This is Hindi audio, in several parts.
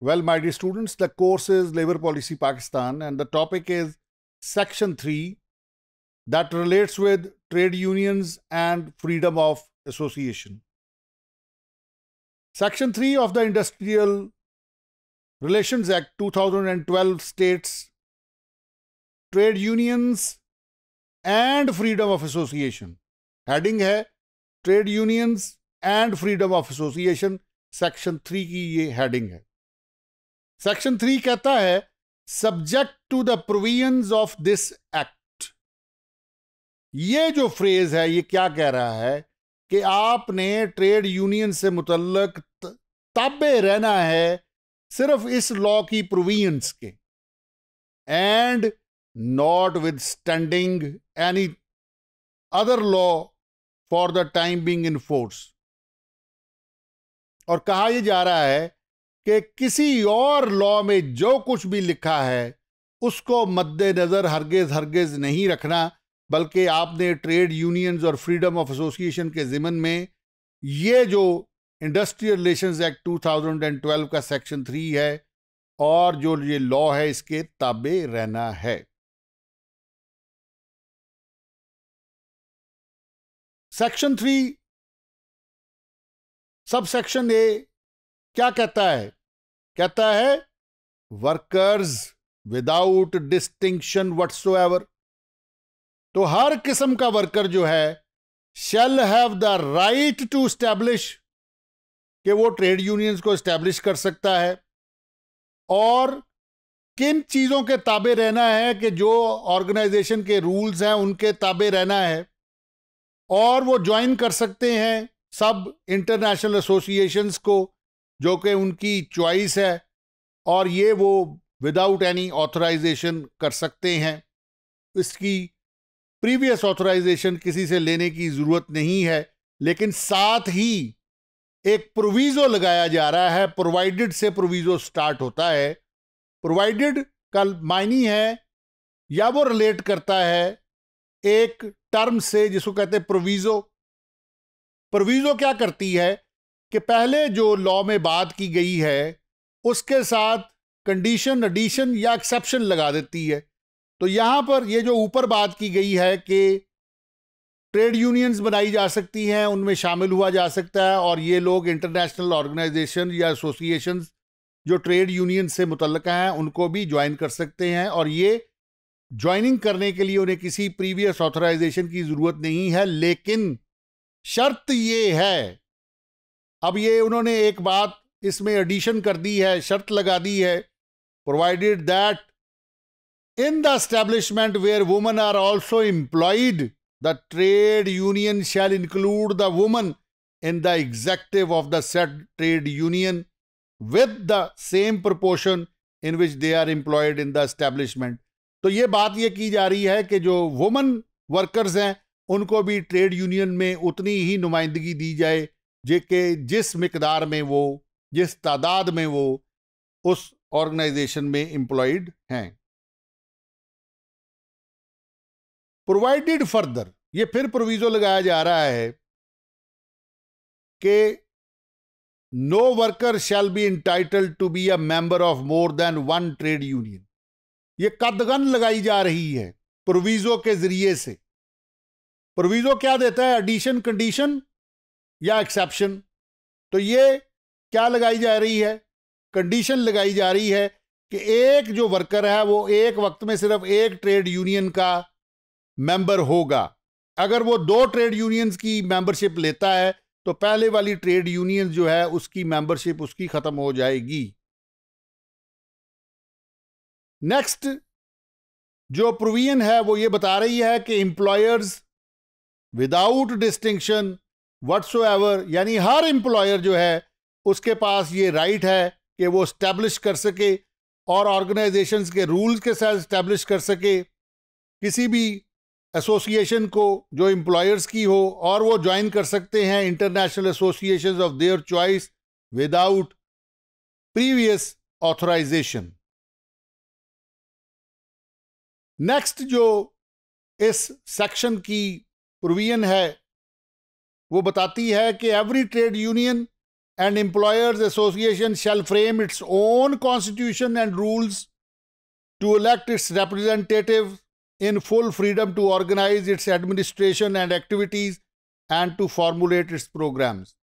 Well, my dear students, the course is Labor Policy Pakistan and the topic is Section 3 that relates with trade unions and freedom of association. Section 3 of the Industrial Relations Act 2012 states trade unions and freedom of association. Heading है trade unions and freedom of association. Section three ki ये heading hai. सेक्शन थ्री कहता है subject to the provisions of this act ये जो फ्रेज है ये क्या कह रहा है कि आपने ट्रेड यूनियन से मुतलक ताबे रहना है सिर्फ इस लॉ की प्रोविजंस के and notwithstanding any other law for the time being in force और कहा यह जा रहा है कि किसी और लॉ में जो कुछ भी लिखा है उसको मद्देनज़र हरगेज हरगेज नहीं रखना बल्कि आपने ट्रेड यूनियंस और फ्रीडम ऑफ एसोसिएशन के ज़िमन में ये जो इंडस्ट्रियल रिलेशंस एक्ट 2012 का सेक्शन थ्री है और जो ये लॉ है इसके ताबे रहना है section three sub section A क्या कहता है कहता है वर्कर्स विदाउट डिस्टिंक्शन वट्सो तो हर किस्म का वर्कर जो है shall have the right to establish कि वो ट्रेड यूनियंस को स्टैब्लिश कर सकता है और किन चीज़ों के ताबे रहना है कि जो ऑर्गेनाइजेशन के रूल्स हैं उनके ताबे रहना है और वो ज्वाइन कर सकते हैं सब इंटरनेशनल एसोसिएशंस को जो कि उनकी चॉइस है और ये वो विदाउट एनी ऑथराइजेशन कर सकते हैं इसकी प्रीवियस ऑथराइजेशन किसी से लेने की ज़रूरत नहीं है लेकिन साथ ही एक प्रोविज़ो लगाया जा रहा है प्रोवाइडेड से प्रोविज़ो स्टार्ट होता है प्रोवाइडेड का मायनी है या वो रिलेट करता है एक टर्म से जिसको कहते हैं प्रोविज़ो प्रोविज़ो क्या करती है कि पहले जो लॉ में बात की गई है उसके साथ कंडीशन एडिशन या एक्सेप्शन लगा देती है तो यहाँ पर ये जो ऊपर बात की गई है कि ट्रेड यूनियंस बनाई जा सकती हैं उनमें शामिल हुआ जा सकता है और ये लोग इंटरनेशनल ऑर्गेनाइजेशन या एसोसिएशन जो ट्रेड यूनियन से मुतल हैं उनको भी ज्वाइन कर सकते हैं और ये ज्वाइनिंग करने के लिए उन्हें किसी प्रीवियस ऑथराइजेशन की ज़रूरत नहीं है लेकिन शर्त ये है अब ये उन्होंने एक बात इसमें एडिशन कर दी है शर्त लगा दी है provided that in the establishment where women are also employed the trade union shall include the women in the executive of the said trade union with the same proportion in which they are employed in the establishment तो ये बात ये की जा रही है कि जो वुमन वर्कर्स हैं उनको भी ट्रेड यूनियन में उतनी ही नुमाइंदगी दी जाए जिसके जिस मकदार में वो जिस तादाद में वो उस ऑर्गेनाइजेशन में एम्प्लॉयड हैं प्रोवाइडेड फर्दर ये फिर प्रोविजो लगाया जा रहा है कि no worker shall be entitled to be a member of more than one trade union ये कदगन लगाई जा रही है प्रोविजो के जरिए से प्रोविजो क्या देता है एडिशन कंडीशन या एक्सेप्शन तो ये क्या लगाई जा रही है कंडीशन लगाई जा रही है कि एक जो वर्कर है वो एक वक्त में सिर्फ एक ट्रेड यूनियन का मेंबर होगा अगर वो दो ट्रेड यूनियंस की मेंबरशिप लेता है तो पहले वाली ट्रेड यूनियन जो है उसकी मेंबरशिप उसकी ख़त्म हो जाएगी नेक्स्ट जो प्रोविजन है वो ये बता रही है कि एम्प्लॉयर्स विदाउट डिस्टिंक्शन वट्स यानी हर एम्प्लॉयर जो है उसके पास ये राइट है कि वो स्टैब्लिश कर सके और ऑर्गेनाइजेशन के रूल्स के साथ स्टैब्लिश कर सके किसी भी एसोसिएशन को जो एम्प्लॉयर्स की हो और वो ज्वाइन कर सकते हैं international association of their choice without previous authorisation next जो इस सेक्शन की प्रोविजन है वो बताती है कि every trade union and employers association shall frame its own constitution and rules to elect its representative in full freedom to organise its administration and activities and to formulate its programmes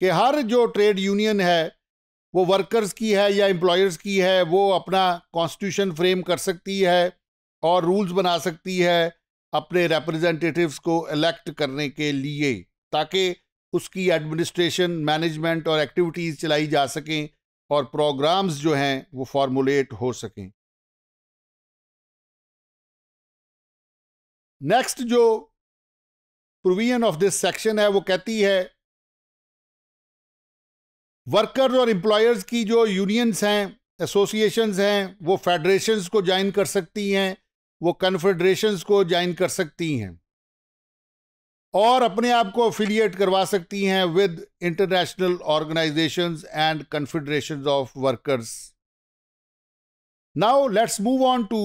कि हर जो ट्रेड यूनियन है वो वर्कर्स की है या एम्प्लॉयर्स की है वो अपना कॉन्स्टिट्यूशन फ्रेम कर सकती है और रूल्स बना सकती है अपने रिप्रेजेंटेटिव्स को इलेक्ट करने के लिए ताकि उसकी एडमिनिस्ट्रेशन मैनेजमेंट और एक्टिविटीज़ चलाई जा सकें और प्रोग्राम्स जो हैं वो फॉर्मुलेट हो सकें नेक्स्ट जो प्रोविजन ऑफ दिस सेक्शन है वो कहती है वर्कर और एम्प्लॉयर्स की जो यूनियंस हैं एसोसिएशंस हैं वो फेडरेशंस को ज्वाइन कर सकती हैं वो कन्फेडरेशंस को ज्वाइन कर सकती हैं और अपने आप को अफिलिएट करवा सकती हैं with international organisation and confederation of workers now let's move on to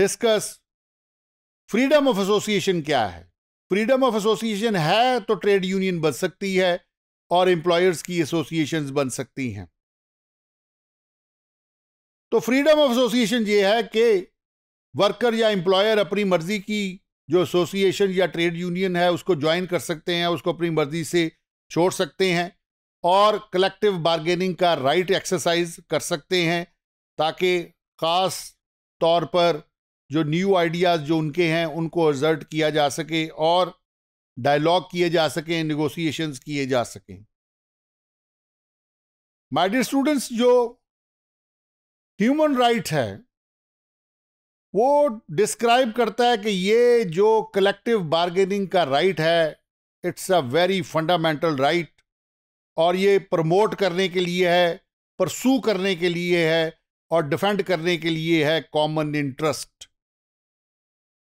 discuss freedom of association क्या है फ्रीडम ऑफ एसोसिएशन है तो ट्रेड यूनियन बन सकती है और एम्प्लॉयर्स की एसोसिएशन बन सकती हैं तो फ्रीडम ऑफ एसोसिएशन ये है कि वर्कर या एम्प्लॉयर अपनी मर्जी की जो एसोसिएशन या ट्रेड यूनियन है उसको ज्वाइन कर सकते हैं उसको अपनी मर्जी से छोड़ सकते हैं और कलेक्टिव बारगेनिंग का राइट एक्सरसाइज कर सकते हैं ताकि ख़ास तौर पर जो न्यू आइडियाज़ जो उनके हैं उनको एजर्ट किया जा सके और डायलॉग किए जा सकें निगोसिएशंस किए जा सकें माइडियर स्टूडेंट्स जो ह्यूमन राइट right है वो डिस्क्राइब करता है कि ये जो कलेक्टिव बार्गेनिंग का राइट है it's a very fundamental right और ये प्रमोट करने के लिए है परसू करने के लिए है और डिफेंड करने के लिए है कॉमन इंटरेस्ट